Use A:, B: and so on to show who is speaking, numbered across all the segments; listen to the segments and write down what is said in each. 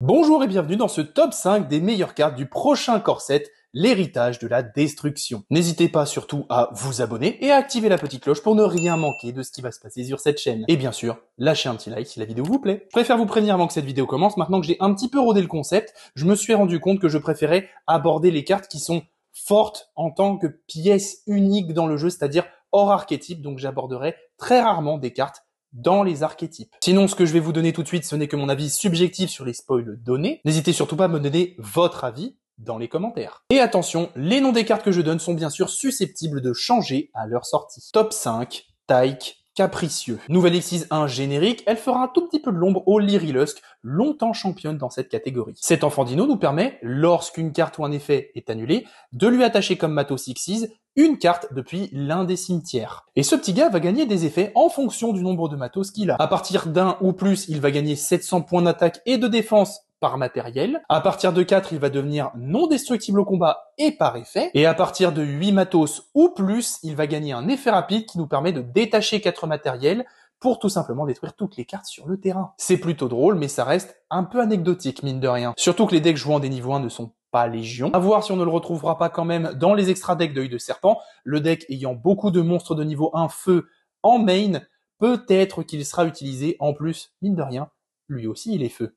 A: Bonjour et bienvenue dans ce top 5 des meilleures cartes du prochain corset, l'héritage de la destruction. N'hésitez pas surtout à vous abonner et à activer la petite cloche pour ne rien manquer de ce qui va se passer sur cette chaîne. Et bien sûr, lâchez un petit like si la vidéo vous plaît. Je préfère vous prévenir avant que cette vidéo commence, maintenant que j'ai un petit peu rodé le concept, je me suis rendu compte que je préférais aborder les cartes qui sont fortes en tant que pièces uniques dans le jeu, c'est-à-dire hors archétype, donc j'aborderai très rarement des cartes dans les archétypes. Sinon, ce que je vais vous donner tout de suite, ce n'est que mon avis subjectif sur les spoils donnés. N'hésitez surtout pas à me donner votre avis dans les commentaires. Et attention, les noms des cartes que je donne sont bien sûr susceptibles de changer à leur sortie. Top 5, Taïk, capricieux. Nouvelle x un 1 générique, elle fera un tout petit peu de l'ombre au Liri longtemps championne dans cette catégorie. Cet enfant dino nous permet, lorsqu'une carte ou un effet est annulé, de lui attacher comme matos Xyz une carte depuis l'un des cimetières. Et ce petit gars va gagner des effets en fonction du nombre de matos qu'il a. À partir d'un ou plus, il va gagner 700 points d'attaque et de défense par matériel. À partir de 4, il va devenir non destructible au combat et par effet. Et à partir de 8 matos ou plus, il va gagner un effet rapide qui nous permet de détacher 4 matériels pour tout simplement détruire toutes les cartes sur le terrain. C'est plutôt drôle, mais ça reste un peu anecdotique, mine de rien. Surtout que les decks jouant des niveaux 1 ne sont pas légions. À voir si on ne le retrouvera pas quand même dans les extra decks d'œil de serpent. Le deck ayant beaucoup de monstres de niveau 1 feu en main, peut-être qu'il sera utilisé en plus, mine de rien, lui aussi il est feu.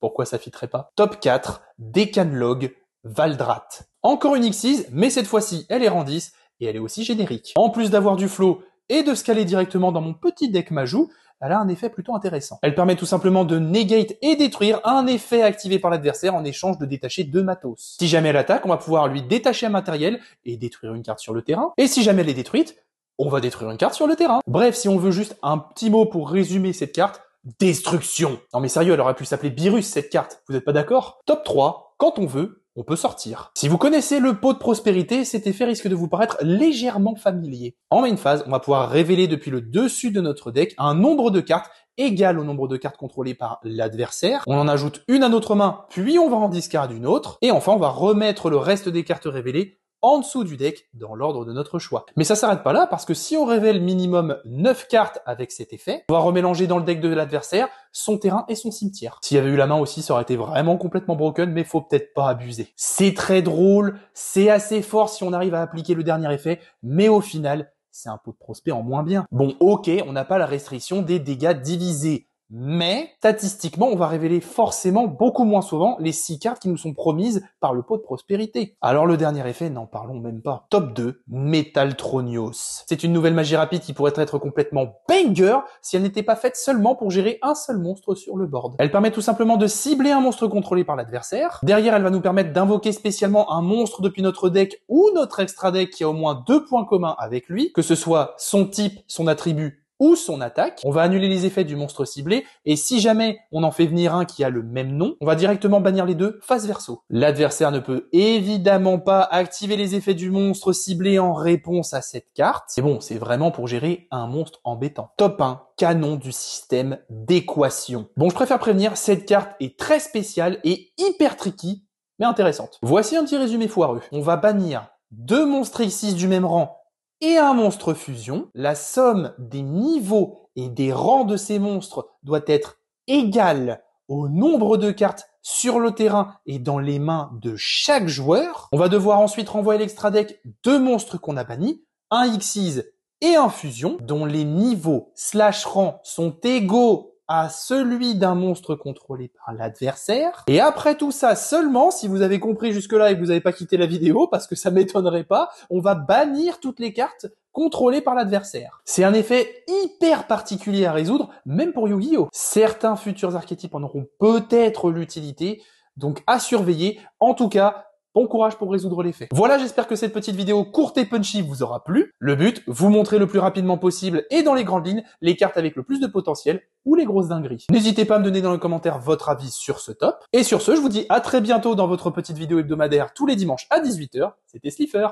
A: Pourquoi ça fitterait pas Top 4, Decanlog, Valdrat. Encore une x mais cette fois-ci, elle est en et elle est aussi générique. En plus d'avoir du flow et de se caler directement dans mon petit deck Majou, elle a un effet plutôt intéressant. Elle permet tout simplement de negate et détruire un effet activé par l'adversaire en échange de détacher deux matos. Si jamais elle attaque, on va pouvoir lui détacher un matériel et détruire une carte sur le terrain. Et si jamais elle est détruite, on va détruire une carte sur le terrain. Bref, si on veut juste un petit mot pour résumer cette carte, Destruction. Non mais sérieux, elle aurait pu s'appeler Virus cette carte, vous n'êtes pas d'accord Top 3, quand on veut, on peut sortir. Si vous connaissez le pot de prospérité, cet effet risque de vous paraître légèrement familier. En main phase, on va pouvoir révéler depuis le dessus de notre deck un nombre de cartes égal au nombre de cartes contrôlées par l'adversaire. On en ajoute une à notre main, puis on va en discard une autre. Et enfin, on va remettre le reste des cartes révélées en dessous du deck dans l'ordre de notre choix. Mais ça s'arrête pas là parce que si on révèle minimum 9 cartes avec cet effet, on va remélanger dans le deck de l'adversaire son terrain et son cimetière. S'il y avait eu la main aussi, ça aurait été vraiment complètement broken, mais faut peut-être pas abuser. C'est très drôle, c'est assez fort si on arrive à appliquer le dernier effet, mais au final, c'est un peu de prospect en moins bien. Bon, ok, on n'a pas la restriction des dégâts divisés, mais statistiquement, on va révéler forcément beaucoup moins souvent les six cartes qui nous sont promises par le pot de prospérité. Alors le dernier effet, n'en parlons même pas. Top 2, Metaltronios. C'est une nouvelle magie rapide qui pourrait être complètement banger si elle n'était pas faite seulement pour gérer un seul monstre sur le board. Elle permet tout simplement de cibler un monstre contrôlé par l'adversaire. Derrière, elle va nous permettre d'invoquer spécialement un monstre depuis notre deck ou notre extra deck qui a au moins deux points communs avec lui, que ce soit son type, son attribut ou son attaque. On va annuler les effets du monstre ciblé et si jamais on en fait venir un qui a le même nom, on va directement bannir les deux face verso. L'adversaire ne peut évidemment pas activer les effets du monstre ciblé en réponse à cette carte. mais bon, c'est vraiment pour gérer un monstre embêtant. Top 1, canon du système d'équation. Bon, je préfère prévenir, cette carte est très spéciale et hyper tricky, mais intéressante. Voici un petit résumé foireux. On va bannir deux monstres X6 du même rang et un monstre fusion, la somme des niveaux et des rangs de ces monstres doit être égale au nombre de cartes sur le terrain et dans les mains de chaque joueur. On va devoir ensuite renvoyer l'extra deck deux monstres qu'on a bannis, un Xyz et un fusion, dont les niveaux slash rangs sont égaux à celui d'un monstre contrôlé par l'adversaire. Et après tout ça seulement, si vous avez compris jusque-là et que vous n'avez pas quitté la vidéo, parce que ça m'étonnerait pas, on va bannir toutes les cartes contrôlées par l'adversaire. C'est un effet hyper particulier à résoudre, même pour Yu-Gi-Oh! Certains futurs archétypes en auront peut-être l'utilité, donc à surveiller. En tout cas, Bon courage pour résoudre les faits. Voilà, j'espère que cette petite vidéo courte et punchy vous aura plu. Le but, vous montrer le plus rapidement possible et dans les grandes lignes les cartes avec le plus de potentiel ou les grosses dingueries. N'hésitez pas à me donner dans les commentaires votre avis sur ce top. Et sur ce, je vous dis à très bientôt dans votre petite vidéo hebdomadaire tous les dimanches à 18h. C'était Slifer